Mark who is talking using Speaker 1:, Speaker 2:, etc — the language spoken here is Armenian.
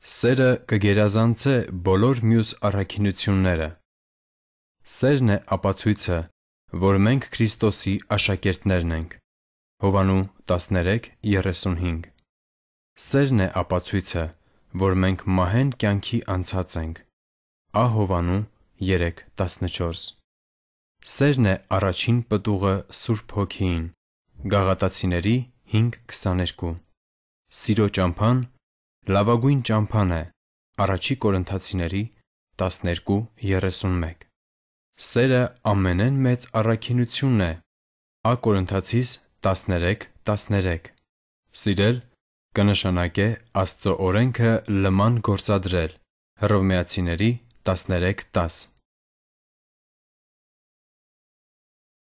Speaker 1: Սերը կգերազանցե
Speaker 2: բոլոր մյուս առաքինությունները։ Սերն է ապացույցը, որ մենք Քրիստոսի աշակերտներն ենք։ Հովանու 13:35։ Սերն է ապացույցը, որ մենք մահեն կյանքի անցած ենք։ Ա Հովանու 3:14։ Սերն է առաջին պտուղը Սուրբ Հոգին։ Գաղատացիների 5:22։ Սիրո ճամփան Լավագույն ճամփան է (Ա Կորնթացիների 12:31)։ Սերը ամենէն մեծ առաքինությունն է (Ա Կորնթացիս 13:13)։ Սիրել կնշանակե Աստծո օրենքը լման գործադրել (Հռոմեացիների 13:10)։